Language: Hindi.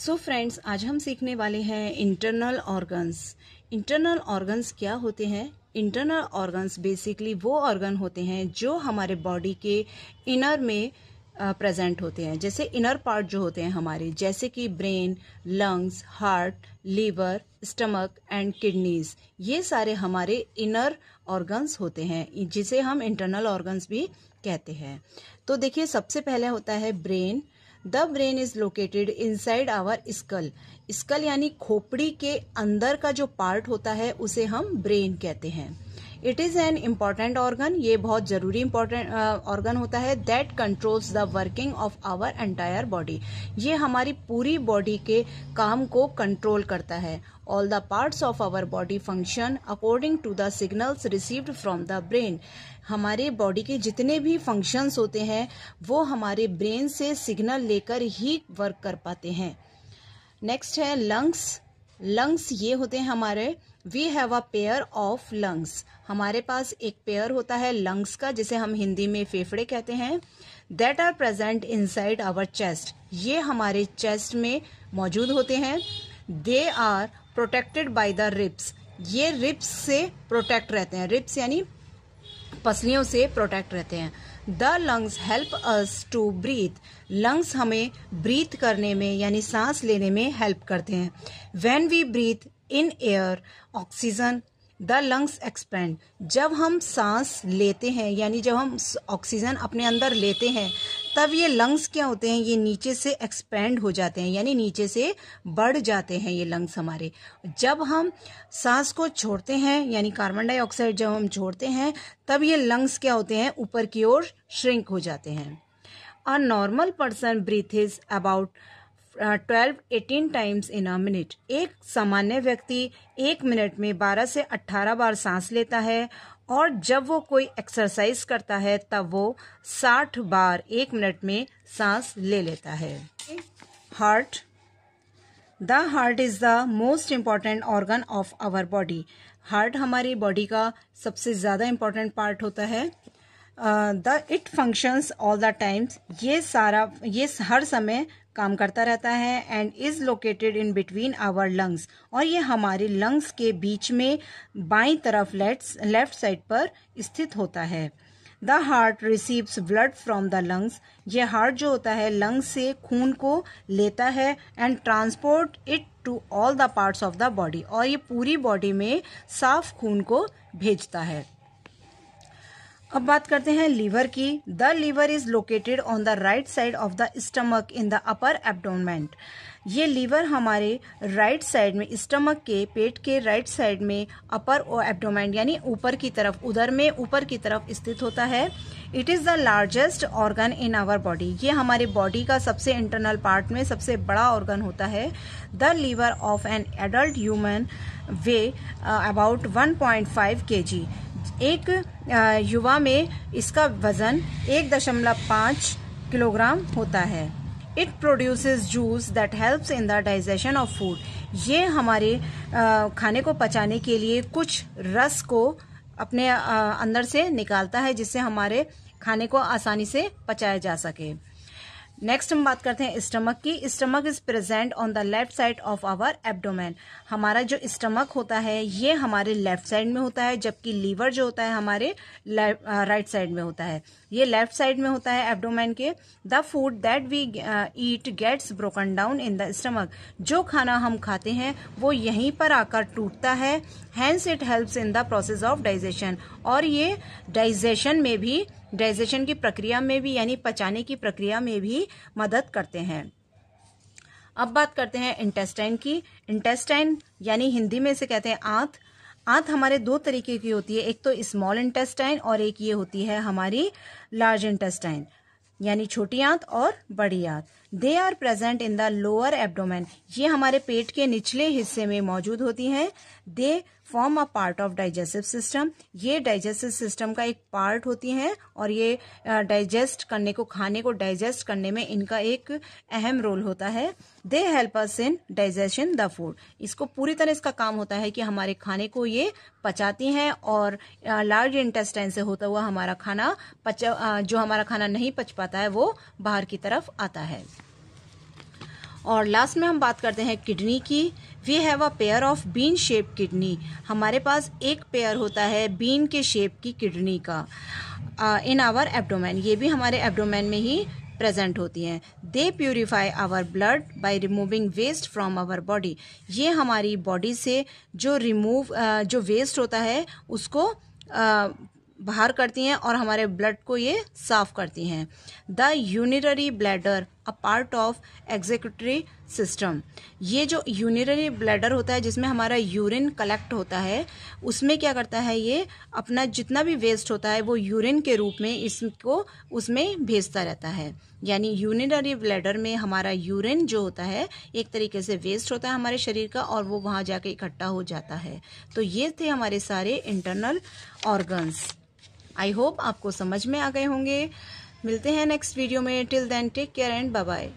सो so फ्रेंड्स आज हम सीखने वाले हैं इंटरनल ऑर्गन्स इंटरनल ऑर्गन्स क्या होते हैं इंटरनल ऑर्गन्स बेसिकली वो ऑर्गन होते हैं जो हमारे बॉडी के इनर में प्रेजेंट होते हैं जैसे इनर पार्ट जो होते हैं हमारे जैसे कि brain lungs heart liver stomach and kidneys ये सारे हमारे इनर ऑर्गन्स होते हैं जिसे हम इंटरनल ऑर्गन्स भी कहते हैं तो देखिए सबसे पहले होता है brain the brain is located inside our skull skull यानी खोपड़ी के अंदर का जो पार्ट होता है उसे हम ब्रेन कहते हैं it is an important organ ये बहुत ज़रूरी इम्पॉर्टेंट ऑर्गन होता है that controls the working of our entire body ये हमारी पूरी बॉडी के काम को कंट्रोल करता है all the parts of our body function according to the signals received from the brain हमारे बॉडी के जितने भी फंक्शंस होते हैं वो हमारे ब्रेन से सिग्नल लेकर ही वर्क कर पाते हैं नेक्स्ट है लंग्स लंग्स ये होते हैं हमारे we have a pair of lungs हमारे पास एक पेयर होता है लंग्स का जिसे हम हिंदी में फेफड़े कहते हैं that are present side our chest ये हमारे चेस्ट में मौजूद होते हैं they are protected by the ribs ये रिप्स से प्रोटेक्ट रहते हैं रिप्स यानी पसलियों से प्रोटेक्ट रहते हैं the lungs help us to breathe lungs हमें ब्रीथ करने में यानी सांस लेने में हेल्प करते हैं when we breathe in air oxygen the lungs expand जब हम सांस लेते हैं यानी जब हम ऑक्सीजन अपने अंदर लेते हैं तब ये लंग्स क्या होते हैं ये नीचे से एक्सपेंड हो जाते हैं यानी नीचे से बढ़ जाते हैं ये लंग्स हमारे जब हम सांस को छोड़ते हैं यानी कार्बन डाइऑक्साइड जब हम छोड़ते हैं तब ये लंग्स क्या होते हैं ऊपर की ओर श्रिंक हो जाते हैं a normal person breathe is about twelve eighteen times in a minute एक सामान्य व्यक्ति एक मिनट में बारह से अट्ठारह बार सांस लेता है और जब वो कोई एक्सरसाइज करता है तब वो 60 बार एक मिनट में सांस ले लेता है heart the heart is the most important organ of our body heart हमारी बॉडी का सबसे ज़्यादा इम्पॉर्टेंट पार्ट होता है the it functions all the times ये सारा ये हर समय काम करता रहता है and is located in between our lungs और ये हमारे लंग्स के बीच में बाई तरफ लेफ्ट लेफ्ट साइड पर स्थित होता है the heart receives blood from the lungs ये हार्ट जो होता है लंग्स से खून को लेता है and transport it to all the parts of the body और ये पूरी बॉडी में साफ खून को भेजता है अब बात करते हैं लीवर की the liver is located on the right side of the stomach in the upper abdomen ये लीवर हमारे राइट साइड में स्टमक के पेट के राइट साइड में अपर एबडोमेंट यानी ऊपर की तरफ उधर में ऊपर की तरफ स्थित होता है it is the largest organ in our body ये हमारे बॉडी का सबसे इंटरनल पार्ट में सबसे बड़ा ऑर्गन होता है the liver of an adult human weighs about 1.5 point एक युवा में इसका वजन एक दशमलव पाँच किलोग्राम होता है it produces juice that helps in the digestion of food ये हमारे खाने को पचाने के लिए कुछ रस को अपने अंदर से निकालता है जिससे हमारे खाने को आसानी से पचाया जा सके नेक्स्ट हम बात करते हैं स्टमक की stomach is present on the left side of our abdomen हमारा जो स्टमक होता है ये हमारे लेफ्ट साइड में होता है जबकि लीवर जो होता है हमारे राइट साइड में होता है ये लेफ्ट साइड में होता है एब्डोमेन के the food that we eat gets broken down in the stomach जो खाना हम खाते हैं वो यहीं पर आकर टूटता है hence it helps in the process of digestion और ये डाइजेशन में भी डाइजेशन की प्रक्रिया में भी यानी पचाने की प्रक्रिया में भी मदद करते हैं अब बात करते हैं इंटेस्टाइन की इंटेस्टाइन यानी हिंदी में इसे कहते हैं आंत आंत हमारे दो तरीके की होती है एक तो स्मॉल इंटेस्टाइन और एक ये होती है हमारी लार्ज इंटेस्टाइन यानी छोटी आंत और बड़ी आंत they are present in the lower abdomen ये हमारे पेट के निचले हिस्से में मौजूद होती हैं they form a part of digestive system ये डाइजेस्टिव सिस्टम का एक पार्ट होती हैं और ये डाइजेस्ट करने को खाने को डाइजेस्ट करने में इनका एक अहम रोल होता है they help us in digestion the food इसको पूरी तरह इसका काम होता है कि हमारे खाने को ये पचाती हैं और लार्ज इंटेस्टाइन से होता हुआ हमारा खाना पच जो हमारा खाना नहीं पच पाता है वो बाहर की तरफ आता है और लास्ट में हम बात करते हैं किडनी की we have a pair of bean shape kidney हमारे पास एक पेयर होता है बीन के शेप की किडनी का इन आवर एब्डोमैन ये भी हमारे एब्डोमैन में ही प्रेजेंट होती हैं they purify our blood by removing waste from our body ये हमारी बॉडी से जो रिमूव जो वेस्ट होता है उसको uh, बाहर करती हैं और हमारे ब्लड को ये साफ़ करती हैं द यूनिटरी bladder a part of excretory system ये जो यूनिटरी ब्लैडर होता है जिसमें हमारा यूरिन कलेक्ट होता है उसमें क्या करता है ये अपना जितना भी वेस्ट होता है वो यूरिन के रूप में इसको उसमें भेजता रहता है यानी यूनिटरी ब्लैडर में हमारा यूरिन जो होता है एक तरीके से वेस्ट होता है हमारे शरीर का और वो वहाँ जाके इकट्ठा हो जाता है तो ये थे हमारे सारे इंटरनल ऑर्गन्स आई होप आपको समझ में आ गए होंगे मिलते हैं नेक्स्ट वीडियो में till then take care and bye